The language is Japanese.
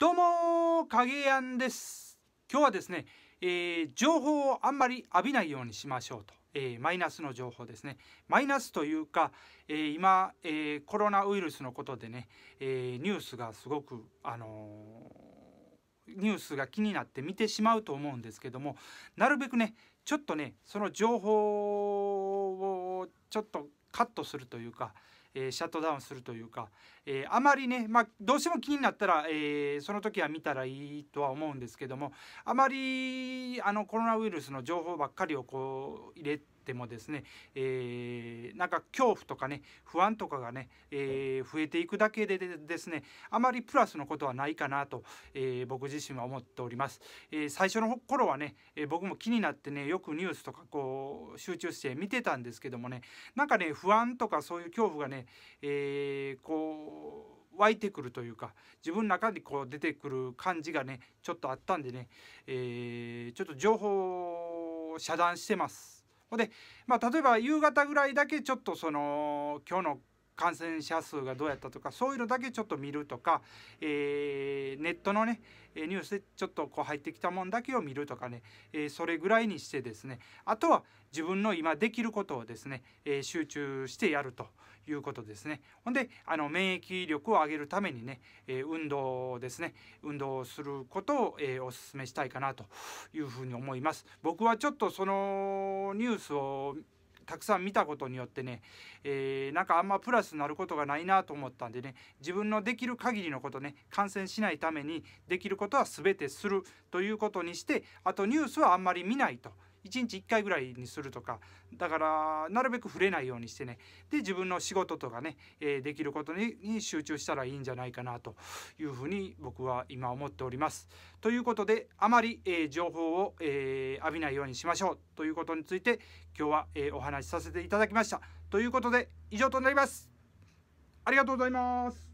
どうも影やんです今日はですね、えー、情報をあんまり浴びないようにしましょうと、えー、マイナスの情報ですねマイナスというか、えー、今、えコロナウイルスのことでね、えニュースがすごくあのニュースが気になって見てしまうと思うんですけどもなるべくねちょっとねその情報をちょっとカットするというか、えー、シャットダウンするというか、えー、あまりね、まあ、どうしても気になったら、えー、その時は見たらいいとは思うんですけどもあまりあのコロナウイルスの情報ばっかりをこう入れててもですね、えー、なんか恐怖とかね不安とかがね、えー、増えていくだけでですねあまりプラスのことはないかなと、えー、僕自身は思っております、え最初の頃はね、え僕も気になってねよくニュースとかこう集中して見てたんですけどもねなんかね不安とかそういう恐怖がね、えこう湧いてくるというか自分の中にこう出てくる感じがねちょっとあったんでね、えー、ちょっと情報を遮断してます。ほで、まあ、例えば夕方ぐらいだけちょっとその今日の感染者数がどうやったとかそういうのだけちょっと見るとか、えー、ネットのねニュースでちょっとこう入ってきたもんだけを見るとかね、えそれぐらいにしてですねあとは自分の今できることをですね、え集中してやるということですねほんであの免疫力を上げるためにね、え運動ですね運動をすることを、えお勧めしたいかなというふうに思います僕はちょっとそのニュースをたくさん見たことによってね、えー、なんかあんまプラスになることがないなと思ったんでね自分のできる限りのことね感染しないためにできることは全てするということにしてあとニュースはあんまり見ないと。1日1回ぐらいにするとかだからなるべく触れないようにしてねで自分の仕事とかね、えー、できることに集中したらいいんじゃないかなというふうに僕は今思っております。ということであまり、えー、情報を、えー、浴びないようにしましょうということについて今日は、えお話しさせていただきました。ということで以上となります。ありがとうございます。